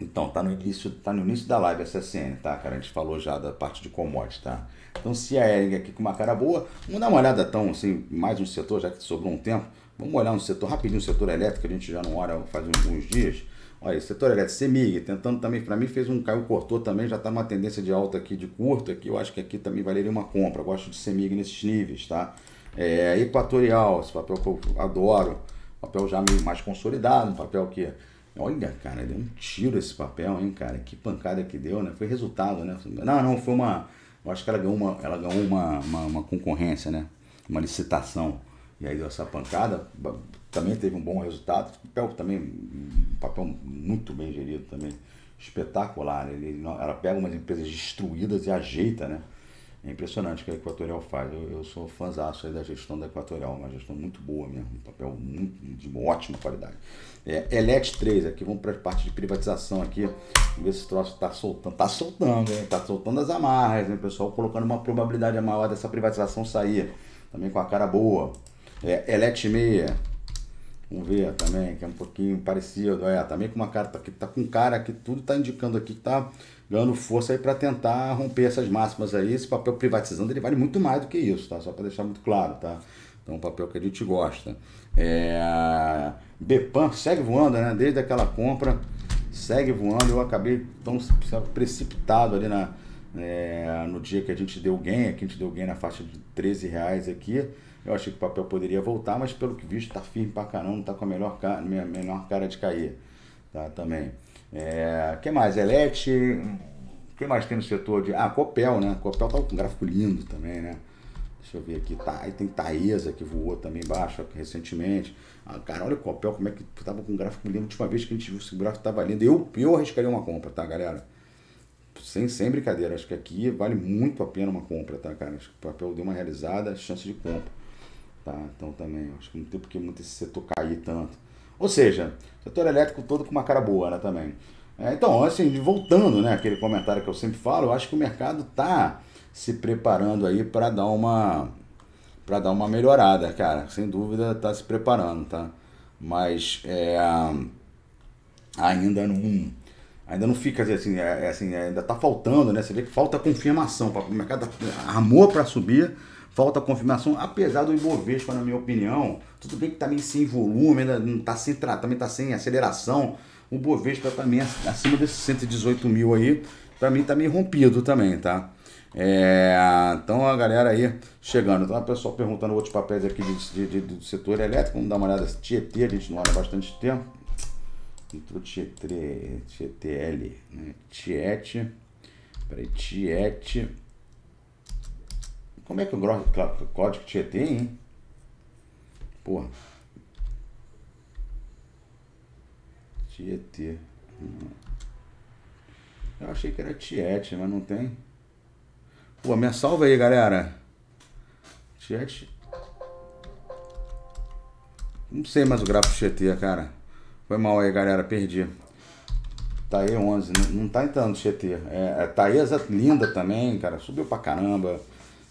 Então, tá no início, tá no início da live a CSN, tá, cara? A gente falou já da parte de commodities, tá? Então, se a Ering aqui com uma cara boa, vamos dar uma olhada então, assim, mais um setor, já que sobrou um tempo. Vamos olhar um setor rapidinho, o setor elétrico, a gente já não olha faz alguns dias. Olha, setor elétrico, CEMIG, tentando também, para mim fez um caiu, cortou também, já está uma tendência de alta aqui de curto, aqui eu acho que aqui também valeria uma compra, gosto de CEMIG nesses níveis, tá? É, equatorial, esse papel que eu adoro, Papel já meio mais consolidado, um papel que. Olha, cara, deu um tiro esse papel, hein, cara? Que pancada que deu, né? Foi resultado, né? Não, não, foi uma. Eu acho que ela ganhou uma, ela ganhou uma, uma, uma concorrência, né? Uma licitação. E aí deu essa pancada, também teve um bom resultado. Papel também, um papel muito bem gerido também. Espetacular. Ele, ela pega umas empresas destruídas e ajeita, né? É impressionante o que a Equatorial faz. Eu, eu sou fãzaço da gestão da Equatorial, uma gestão muito boa mesmo, um papel muito, de ótima qualidade. É, Elet 3, aqui vamos para a parte de privatização aqui. Vamos ver se esse troço está soltando. Está soltando, hein? Está soltando as amarras, né, pessoal? Colocando uma probabilidade maior dessa privatização sair. Também com a cara boa. É, Elet 6. Vamos ver também, que é um pouquinho parecido. É, também com uma cara, está tá com cara que tudo está indicando aqui que tá ganhando força aí para tentar romper essas máximas aí. Esse papel privatizando ele vale muito mais do que isso, tá? Só para deixar muito claro, tá? Então, um papel que a gente gosta. É... Bepan segue voando, né? Desde aquela compra, segue voando. Eu acabei tão precipitado ali na, é, no dia que a gente deu gain, aqui a gente deu gain na faixa de 13 reais aqui. Eu achei que o papel poderia voltar, mas pelo que visto está firme pra caramba, não tá com a melhor cara, menor cara de cair. Tá, também. É, que mais? Elete. que mais tem no setor de. Ah, Copel, né? Copel tá com um gráfico lindo também, né? Deixa eu ver aqui. Tá, aí tem Taesa que voou também baixo recentemente. Ah, cara, olha o Copel, como é que tava com um gráfico lindo. A última vez que a gente viu esse gráfico tava lindo. Eu, eu arriscaria uma compra, tá, galera? Sem, sem brincadeira, acho que aqui vale muito a pena uma compra, tá, cara? Acho que o papel deu uma realizada, chance de compra. Tá? Então também, acho que não tem porque muito esse setor cair tanto. Ou seja, setor elétrico todo com uma cara boa né, também. É, então, assim, voltando né, aquele comentário que eu sempre falo, eu acho que o mercado está se preparando aí para dar uma para dar uma melhorada, cara. Sem dúvida está se preparando, tá? Mas é, ainda não ainda não fica assim, é, é assim ainda está faltando, né? Você vê que falta confirmação, para o mercado armou para subir falta confirmação, apesar do Ibovespa, na minha opinião, tudo bem que está meio sem volume, ainda né? não está sem tratamento, está sem aceleração. O Bovespa também tá acima desses 118 mil aí, para mim está meio rompido também, tá? É, então a galera aí chegando. Então pessoal perguntando outros papéis aqui de, de, de, do setor elétrico. Vamos dar uma olhada. Tietê, a gente não olha bastante tempo. Entrou Tietê, Tietê L, né? Tiet. Peraí, como é que o código Tietê, hein? Porra. Tietê. Eu achei que era Tietê, mas não tem. Pô, minha salva aí, galera. Tietê. Não sei mais o gráfico Tietê, cara. Foi mal aí, galera. Perdi. Taê tá 11. Não, não tá entrando Tietê. É, é Taê é linda também, cara. Subiu pra caramba.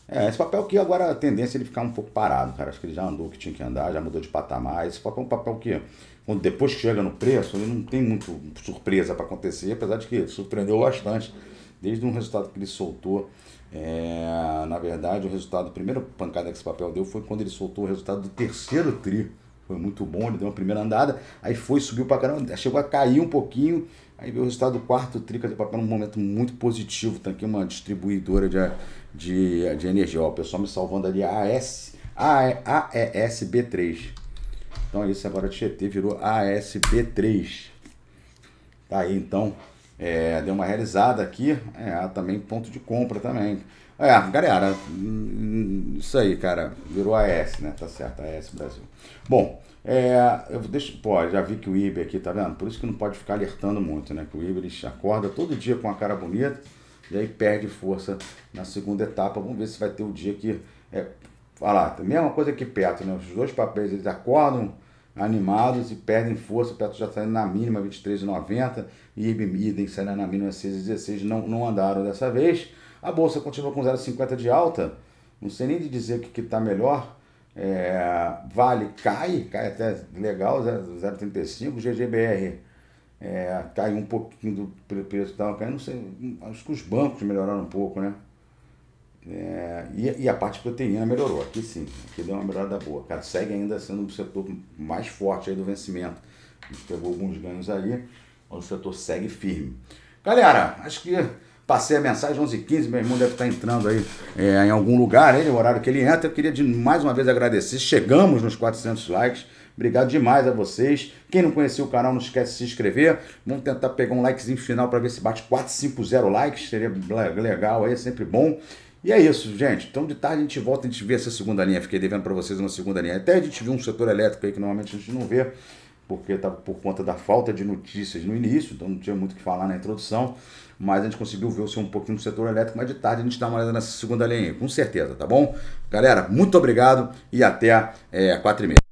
É, esse papel que agora a tendência é ele ficar um pouco parado, cara. Acho que ele já andou o que tinha que andar, já mudou de patamar. Esse papel é um papel que, quando, depois que chega no preço, ele não tem muito surpresa para acontecer, apesar de que surpreendeu bastante. Desde um resultado que ele soltou, é, na verdade, o resultado, a primeira pancada que esse papel deu foi quando ele soltou o resultado do terceiro tri. Foi muito bom, ele deu uma primeira andada, aí foi, subiu para caramba, chegou a cair um pouquinho, Aí veio o resultado do quarto TRI, de Papel, num momento muito positivo. Tem tá aqui uma distribuidora de, de, de energia. Ó, o pessoal me salvando ali AS, AESB3. Então é isso agora de Tietê virou ASB3. Tá aí então. É, deu uma realizada aqui. É, também ponto de compra também. É, galera, hum, hum, isso aí, cara. Virou AS, né? Tá certo, AS Brasil. Bom, é, eu deixo, pô, já vi que o Iber aqui, tá vendo? Por isso que não pode ficar alertando muito, né? Que o Iber ele acorda todo dia com a cara bonita e aí perde força na segunda etapa. Vamos ver se vai ter o dia que. É, falar, a mesma coisa aqui perto, né? Os dois papéis eles acordam animados e perdem força. Perto já saindo na mínima 23,90 e Iber Midem saindo na mínima 6,16. Não, não andaram dessa vez. A bolsa continua com 0,50 de alta. Não sei nem de dizer o que tá melhor é, vale cai, cai até legal, 0,35, GGBR é, caiu um pouquinho do preço estava tá, caindo, não sei, acho que os bancos melhoraram um pouco, né? É, e, e, a parte proteína melhorou, aqui sim, aqui deu uma melhorada boa. Cara, segue ainda sendo o um setor mais forte aí do vencimento. A gente pegou alguns ganhos ali, mas o setor segue firme. Galera, acho que Passei a mensagem 11h15, meu irmão deve estar entrando aí é, em algum lugar, aí, no horário que ele entra. Eu queria de, mais uma vez agradecer. Chegamos nos 400 likes. Obrigado demais a vocês. Quem não conheceu o canal, não esquece de se inscrever. Vamos tentar pegar um likezinho final para ver se bate 450 likes. Seria legal aí, é sempre bom. E é isso, gente. Então de tarde a gente volta, a gente vê essa segunda linha. Fiquei devendo para vocês uma segunda linha. Até a gente viu um setor elétrico aí que normalmente a gente não vê porque estava tá por conta da falta de notícias no início, então não tinha muito o que falar na introdução, mas a gente conseguiu ver o seu um pouquinho do setor elétrico, mas de tarde a gente dá uma olhada nessa segunda linha aí, com certeza, tá bom? Galera, muito obrigado e até é, quatro e meia.